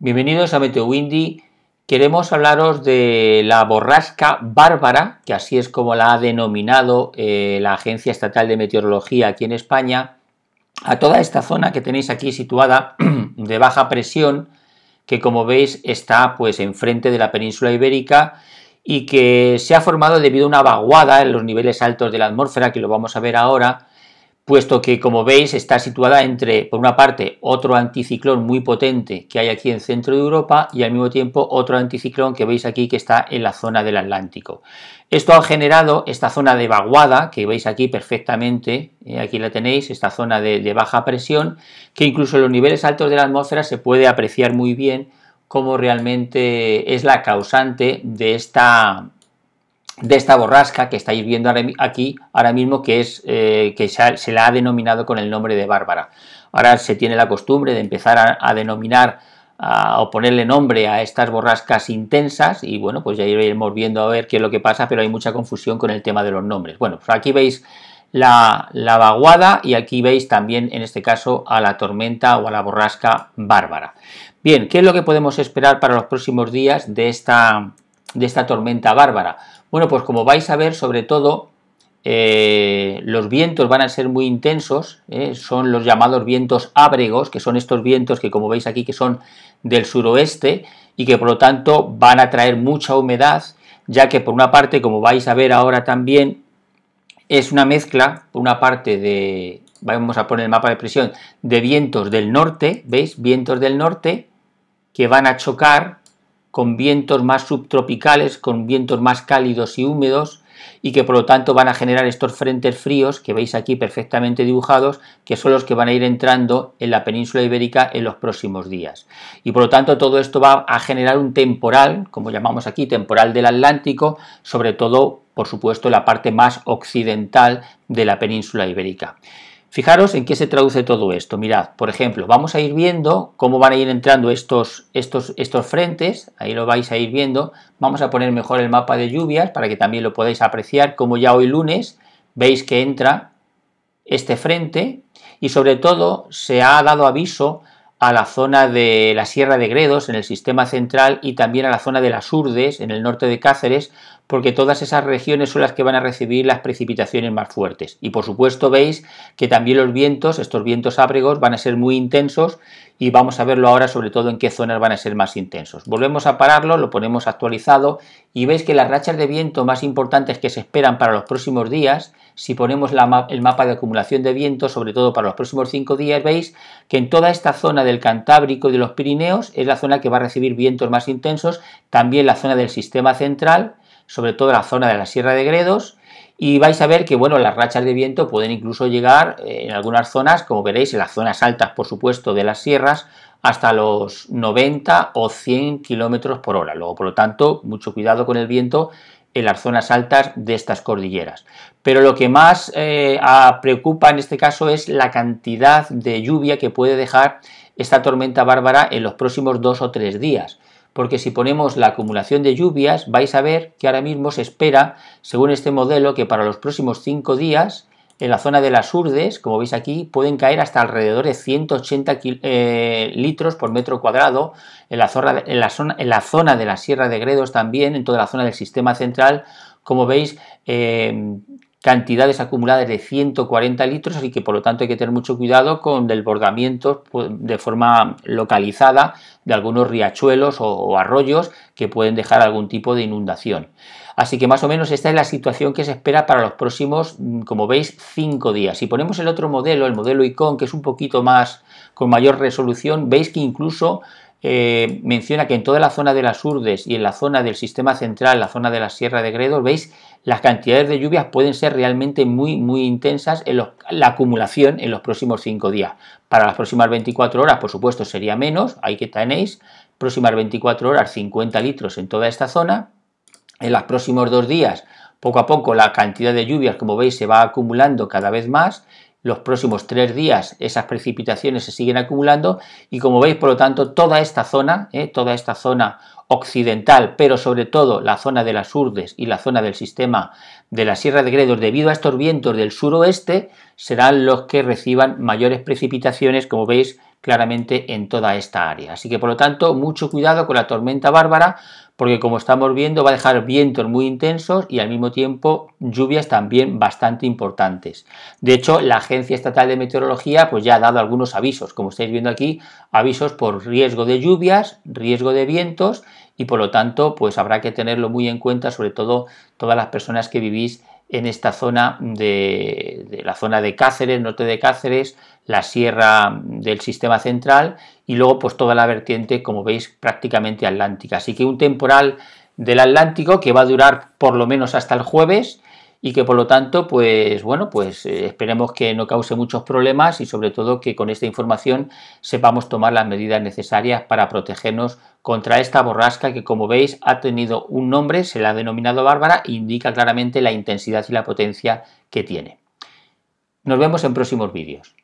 Bienvenidos a Meteo Windy. Queremos hablaros de la borrasca bárbara, que así es como la ha denominado eh, la Agencia Estatal de Meteorología aquí en España, a toda esta zona que tenéis aquí situada de baja presión, que como veis está pues enfrente de la península ibérica y que se ha formado debido a una vaguada en los niveles altos de la atmósfera, que lo vamos a ver ahora, puesto que, como veis, está situada entre, por una parte, otro anticiclón muy potente que hay aquí en centro de Europa y al mismo tiempo otro anticiclón que veis aquí que está en la zona del Atlántico. Esto ha generado esta zona de vaguada que veis aquí perfectamente, eh, aquí la tenéis, esta zona de, baja presión, que incluso en los niveles altos de la atmósfera se puede apreciar muy bien cómo realmente es la causante de esta de esta borrasca que estáis viendo aquí ahora mismo que es eh, que se, la ha denominado con el nombre de Bárbara. Ahora se tiene la costumbre de empezar a, denominar o ponerle nombre a estas borrascas intensas y bueno, pues ya iremos viendo a ver qué es lo que pasa, pero hay mucha confusión con el tema de los nombres. Bueno, pues aquí veis la, la vaguada y aquí veis también en este caso a la tormenta o a la borrasca Bárbara. Bien, ¿qué es lo que podemos esperar para los próximos días de esta, de esta tormenta Bárbara? Bueno, pues como vais a ver, sobre todo eh, los vientos van a ser muy intensos, ¿eh? son los llamados vientos ábregos, que son estos vientos que como veis aquí que son del suroeste y que por lo tanto van a traer mucha humedad, ya que por una parte, como vais a ver ahora también, es una mezcla, por una parte de, vamos a poner el mapa de presión, de vientos del norte, ¿veis? Vientos del norte que van a chocar con vientos más subtropicales, con vientos más cálidos y húmedos, y que por lo tanto van a generar estos frentes fríos que veis aquí perfectamente dibujados, que son los que van a ir entrando en la península ibérica en los próximos días. Y por lo tanto todo esto va a generar un temporal, como llamamos aquí, temporal del Atlántico, sobre todo, por supuesto, la parte más occidental de la península ibérica. Fijaros en qué se traduce todo esto. Mirad, por ejemplo, vamos a ir viendo cómo van a ir entrando estos, estos, estos frentes. Ahí lo vais a ir viendo. Vamos a poner mejor el mapa de lluvias para que también lo podáis apreciar. Como ya hoy lunes veis que entra este frente y sobre todo se ha dado aviso a la zona de la Sierra de Gredos en el sistema central y también a la zona de las Urdes en el norte de Cáceres porque todas esas regiones son las que van a recibir las precipitaciones más fuertes. Y por supuesto veis que también los vientos, estos vientos ábregos, van a ser muy intensos y vamos a verlo ahora sobre todo en qué zonas van a ser más intensos. Volvemos a pararlo, lo ponemos actualizado y veis que las rachas de viento más importantes que se esperan para los próximos días, si ponemos el mapa de acumulación de viento, sobre todo para los próximos cinco días, veis que en toda esta zona del Cantábrico y de los Pirineos es la zona que va a recibir vientos más intensos, también la zona del sistema central, sobre todo en la zona de la Sierra de Gredos, y vais a ver que bueno, las rachas de viento pueden incluso llegar eh, en algunas zonas, como veréis, en las zonas altas, por supuesto, de las sierras, hasta los 90 o 100 kilómetros por hora. Luego, por lo tanto, mucho cuidado con el viento en las zonas altas de estas cordilleras. Pero lo que más eh, preocupa en este caso es la cantidad de lluvia que puede dejar esta tormenta bárbara en los próximos dos o tres días porque si ponemos la acumulación de lluvias, vais a ver que ahora mismo se espera, según este modelo, que para los próximos cinco días, en la zona de las urdes, como veis aquí, pueden caer hasta alrededor de 180 eh, litros por metro cuadrado. En la, zona, la zona, la zona de la Sierra de Gredos también, en toda la zona del sistema central, como veis, eh, cantidades acumuladas de 140 litros así que por lo tanto hay que tener mucho cuidado con desbordamientos pues, de forma localizada de algunos riachuelos o arroyos que pueden dejar algún tipo de inundación. Así que más o menos esta es la situación que se espera para los próximos, mm, como veis, cinco días. Si ponemos el otro modelo, el modelo ICON, que es un poquito más con mayor resolución, veis que incluso eh, menciona que en toda la zona de las Urdes y en la zona del sistema central, la zona de la Sierra de Gredos, veis las cantidades de lluvias pueden ser realmente muy, muy intensas en la acumulación en los próximos 5 días. Para las próximas 24 horas, por supuesto, sería menos, ahí que tenéis, próximas 24 horas 50 litros en toda esta zona. En los próximos dos días, poco a poco, la cantidad de lluvias, como veis, se va acumulando cada vez más los próximos tres días esas precipitaciones se siguen acumulando y como veis, por lo tanto, toda esta zona, eh, toda esta zona occidental, pero sobre todo la zona de las Urdes y la zona del sistema de la Sierra de Gredos, debido a estos vientos del suroeste, serán los que reciban mayores precipitaciones, como veis, claramente en toda esta área. Así que por lo tanto, mucho cuidado con la tormenta bárbara, porque como estamos viendo va a dejar vientos muy intensos y al mismo tiempo lluvias también bastante importantes. De hecho, la Agencia Estatal de Meteorología pues ya ha dado algunos avisos, como estáis viendo aquí, avisos por riesgo de lluvias, riesgo de vientos y por lo tanto pues habrá que tenerlo muy en cuenta, sobre todo todas las personas que vivís en esta zona de la zona de Cáceres, norte de Cáceres, la sierra del sistema central y luego pues toda la vertiente, como veis, prácticamente atlántica. Así que un temporal del Atlántico que va a durar por lo menos hasta el jueves y que por lo tanto, pues bueno, pues eh, esperemos que no cause muchos problemas y sobre todo que con esta información sepamos tomar las medidas necesarias para protegernos contra esta borrasca que como veis ha tenido un nombre, se la ha denominado Bárbara e indica claramente la intensidad y la potencia que tiene. Nos vemos en próximos vídeos.